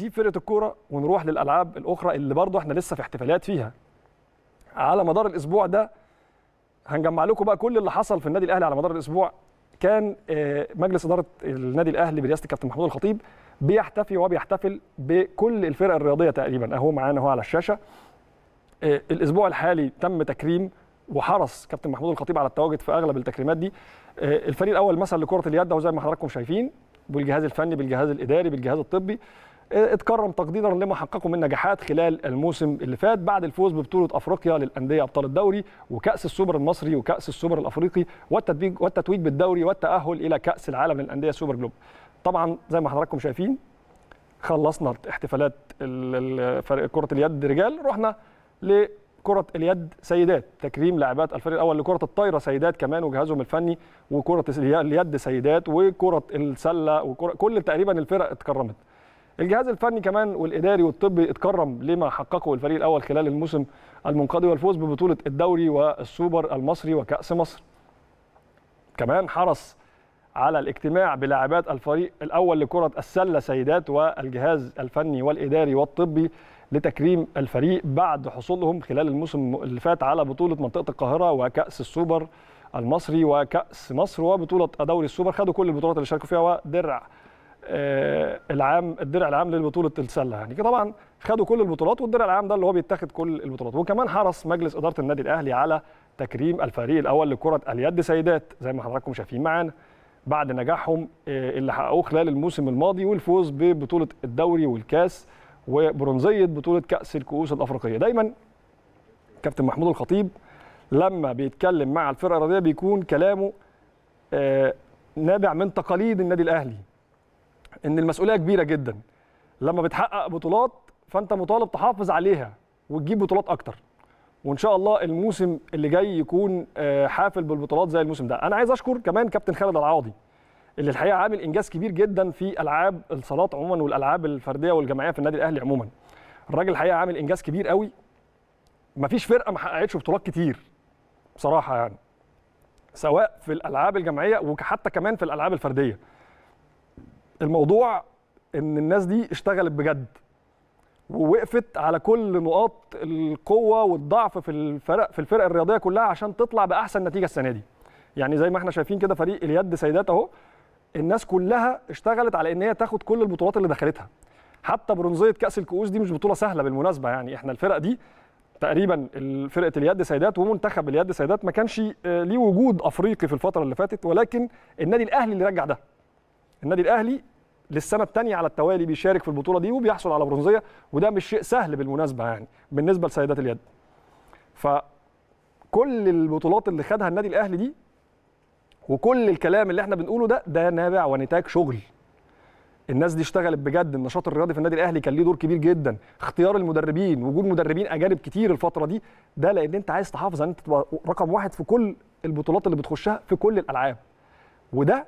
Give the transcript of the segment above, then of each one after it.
نسيب فرقه الكوره ونروح للالعاب الاخرى اللي برضو احنا لسه في احتفالات فيها على مدار الاسبوع ده هنجمع لكم بقى كل اللي حصل في النادي الاهلي على مدار الاسبوع كان آه، مجلس اداره النادي الاهلي برئاسه الكابتن محمود الخطيب بيحتفي وبيحتفل بكل الفرق الرياضيه تقريبا اهو معانا اهو على الشاشه آه، الاسبوع الحالي تم تكريم وحرص كابتن محمود الخطيب على التواجد في اغلب التكريمات دي آه، الفريق الاول مثلا لكره اليد اهو زي ما حضراتكم شايفين بالجهاز الفني بالجهاز الاداري بالجهاز الطبي اتكرم تقديرا لما حققه من نجاحات خلال الموسم اللي فات بعد الفوز ببطوله افريقيا للانديه ابطال الدوري وكاس السوبر المصري وكاس السوبر الافريقي والتتويج والتتويج بالدوري والتاهل الى كاس العالم للانديه سوبر جلوب. طبعا زي ما حضراتكم شايفين خلصنا احتفالات كره اليد رجال رحنا لكره اليد سيدات تكريم لاعبات الفريق الاول لكره الطايره سيدات كمان وجهازهم الفني وكره اليد سيدات وكره السله وكل تقريبا الفرق اتكرمت الجهاز الفني كمان والاداري والطبي اتكرم لما حققه الفريق الاول خلال الموسم المنقضي والفوز ببطوله الدوري والسوبر المصري وكاس مصر كمان حرص على الاجتماع بلاعبات الفريق الاول لكره السله سيدات والجهاز الفني والاداري والطبي لتكريم الفريق بعد حصولهم خلال الموسم اللي فات على بطوله منطقه القاهره وكاس السوبر المصري وكاس مصر وبطوله دوري السوبر خدوا كل البطولات اللي شاركوا فيها ودرع آه، العام الدرع العام لبطوله السله يعني طبعا خدوا كل البطولات والدرع العام ده اللي هو بيتاخد كل البطولات وكمان حرص مجلس اداره النادي الاهلي على تكريم الفريق الاول لكره اليد سيدات زي ما حضراتكم شايفين معانا بعد نجاحهم آه، اللي حققوه خلال الموسم الماضي والفوز ببطوله الدوري والكاس وبرونزيه بطوله كاس الكؤوس الافريقيه دايما كابتن محمود الخطيب لما بيتكلم مع الفرقه الرياضيه بيكون كلامه آه، نابع من تقاليد النادي الاهلي ان المسؤوليه كبيره جدا لما بتحقق بطولات فانت مطالب تحافظ عليها وتجيب بطولات اكتر وان شاء الله الموسم اللي جاي يكون آه، حافل بالبطولات زي الموسم ده انا عايز اشكر كمان كابتن خالد العاضي اللي الحقيقه عامل انجاز كبير جدا في العاب الصالات عموما والالعاب الفرديه والجماعيه في النادي الاهلي عموما الراجل الحقيقه عامل انجاز كبير قوي مفيش فرقه ما حققتش بطولات كتير بصراحه يعني سواء في الالعاب الجماعيه وحتى كمان في الالعاب الفرديه الموضوع ان الناس دي اشتغلت بجد ووقفت على كل نقاط القوه والضعف في الفرق في الفرق الرياضيه كلها عشان تطلع باحسن نتيجه السنه دي يعني زي ما احنا شايفين كده فريق اليد سيدات اهو الناس كلها اشتغلت على ان هي تاخد كل البطولات اللي دخلتها حتى برونزيه كاس الكؤوس دي مش بطوله سهله بالمناسبه يعني احنا الفرق دي تقريبا فرقه اليد سيدات ومنتخب اليد سيدات ما كانش آه، ليه وجود افريقي في الفتره اللي فاتت ولكن النادي الاهلي اللي رجع ده النادي الاهلي للسنه الثانيه على التوالي بيشارك في البطوله دي وبيحصل على برونزيه وده مش شيء سهل بالمناسبه يعني بالنسبه لسيدات اليد فكل البطولات اللي خدها النادي الاهلي دي وكل الكلام اللي احنا بنقوله ده ده نابع ونتاج شغل الناس دي اشتغلت بجد النشاط الرياضي في النادي الاهلي كان ليه دور كبير جدا اختيار المدربين وجود مدربين اجانب كتير الفتره دي ده لان انت عايز تحافظ ان انت تبقى رقم واحد في كل البطولات اللي بتخشها في كل الالعاب وده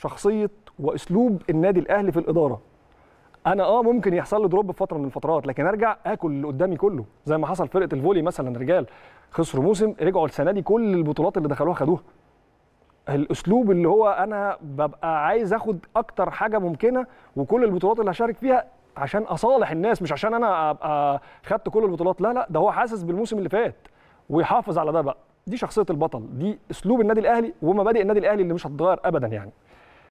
شخصيه واسلوب النادي الاهلي في الاداره انا اه ممكن يحصل لي دروب في فتره من الفترات لكن ارجع اكل اللي قدامي كله زي ما حصل فرقه الفولي مثلا رجال خسروا موسم رجعوا السنه دي كل البطولات اللي دخلوها خدوها الاسلوب اللي هو انا ببقى عايز اخد اكتر حاجه ممكنه وكل البطولات اللي هشارك فيها عشان اصالح الناس مش عشان انا ابقى خدت كل البطولات لا لا ده هو حاسس بالموسم اللي فات ويحافظ على ده بقى دي شخصيه البطل دي اسلوب النادي الاهلي ومبادئ النادي الاهلي اللي مش هتتغير ابدا يعني